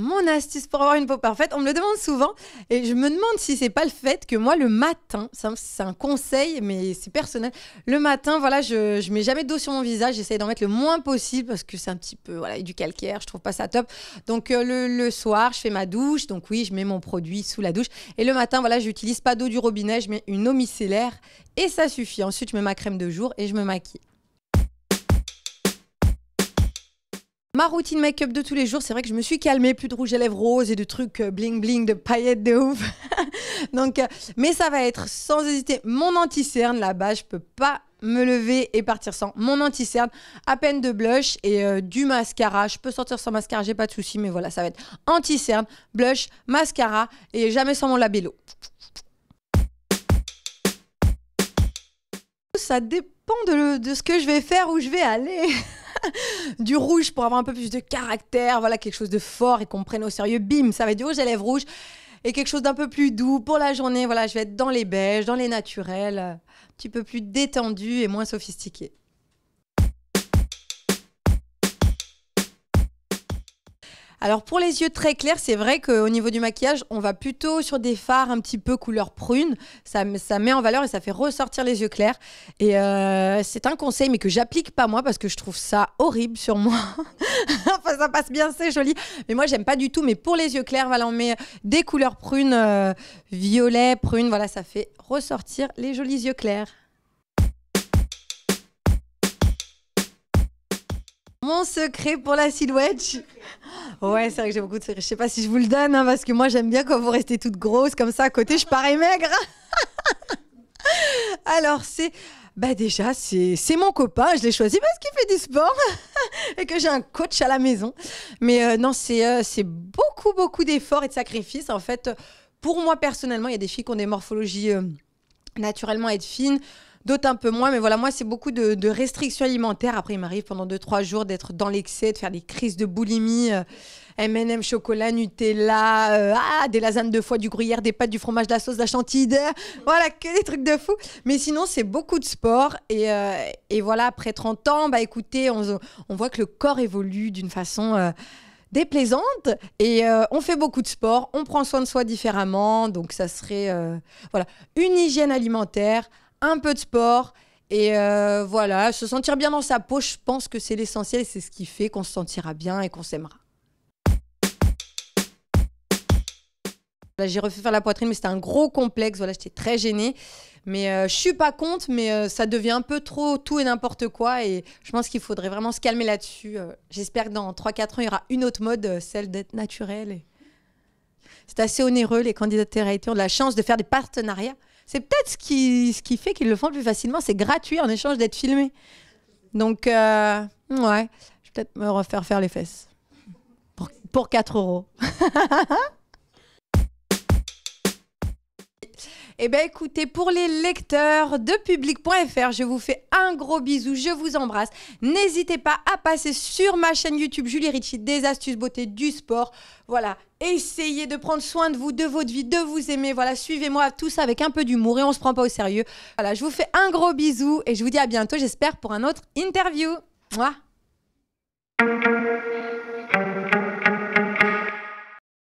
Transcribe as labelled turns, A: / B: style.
A: mon astuce pour avoir une peau parfaite. On me le demande souvent et je me demande si c'est pas le fait que moi le matin, c'est un conseil mais c'est personnel. Le matin, voilà, je, je mets jamais d'eau sur mon visage, j'essaie d'en mettre le moins possible parce que c'est un petit peu voilà, du calcaire, je trouve pas ça top. Donc euh, le, soir, je fais ma douche, donc oui, je mets mon produit sous la douche et le matin, voilà, j'utilise pas d'eau du robinet, je mets une eau micellaire et ça suffit. Ensuite, je mets ma crème de jour et je me maquille. Ma routine make-up de tous les jours, c'est vrai que je me suis calmée, plus de rouge à lèvres rose et de trucs euh, bling bling, de paillettes de ouf. Donc, euh, mais ça va être sans hésiter mon anti-cerne là-bas, je peux pas me lever et partir sans mon anti-cerne, à peine de blush et euh, du mascara. Je peux sortir sans mascara, j'ai pas de souci, mais voilà, ça va être anti-cerne, blush, mascara et jamais sans mon labello. Ça dépend de, de ce que je vais faire, où je vais aller. du rouge pour avoir un peu plus de caractère, voilà, quelque chose de fort et qu'on prenne au sérieux. Bim, ça va être du rouge à lèvres rouge. Et quelque chose d'un peu plus doux pour la journée. Voilà, je vais être dans les beiges, dans les naturels, un petit peu plus détendu et moins sophistiqué. Alors pour les yeux très clairs, c'est vrai qu'au niveau du maquillage, on va plutôt sur des fards un petit peu couleur prune. Ça, ça met en valeur et ça fait ressortir les yeux clairs. Et euh, c'est un conseil, mais que j'applique pas moi parce que je trouve ça horrible sur moi. enfin, ça passe bien, c'est joli. Mais moi, j'aime pas du tout. Mais pour les yeux clairs, voilà, on met des couleurs prunes, euh, violet, prune. Voilà, ça fait ressortir les jolis yeux clairs. Mon secret pour la silhouette. Ouais, c'est vrai que j'ai beaucoup de Je sais pas si je vous le donne, hein, parce que moi, j'aime bien quand vous restez toute grosse comme ça à côté, je parais maigre. Alors, c'est. Bah déjà, c'est mon copain, je l'ai choisi parce qu'il fait du sport et que j'ai un coach à la maison. Mais euh, non, euh, c'est beaucoup, beaucoup d'efforts et de sacrifices. En fait, pour moi personnellement, il y a des filles qui ont des morphologies euh, naturellement être fines d'autres un peu moins. Mais voilà, moi, c'est beaucoup de, restrictions alimentaires. Après, il m'arrive pendant 2-3 jours d'être dans l'excès, de faire des crises de boulimie. Euh, MM, chocolat, Nutella, euh, ah, des lasagnes de foie, du gruyère, des pâtes, du fromage, de la sauce, de la chantilly. Voilà, que des trucs de fou. Mais sinon, c'est beaucoup de sport. Et, euh, voilà, après 30 ans, bah écoutez, on, voit que le corps évolue d'une façon déplaisante et on fait beaucoup de sport, on prend soin de soi différemment, donc ça serait voilà une hygiène alimentaire, un peu de sport. Et euh, voilà, se sentir bien dans sa peau, je pense que c'est l'essentiel et c'est ce qui fait qu'on se sentira bien et qu'on s'aimera. J'ai refait faire la poitrine, mais c'était un gros complexe. Voilà, j'étais très gênée. Mais euh, je suis pas contre, mais euh, ça devient un peu trop tout et n'importe quoi. Et je pense qu'il faudrait vraiment se calmer là-dessus. J'espère que dans 3-4 ans, il y aura une autre mode, celle d'être naturelle. C'est assez onéreux. Les candidates été ont de la chance de faire des partenariats c'est peut-être ce qui, ce qui fait qu'ils le font plus facilement. C'est gratuit en échange d'être filmé. Donc, euh, ouais, je vais peut-être me refaire faire les fesses. Pour, pour 4 euros. Eh bien, écoutez, pour les lecteurs de public.fr, je vous fais un gros bisou, je vous embrasse. N'hésitez pas à passer sur ma chaîne YouTube Julie Ritchie, des astuces beauté, du sport. Voilà, essayez de prendre soin de vous, de votre vie, de vous aimer. Voilà, suivez-moi tous avec un peu d'humour et on se prend pas au sérieux. Voilà, je vous fais un gros bisou et je vous dis à bientôt, j'espère, pour un autre interview. Moi.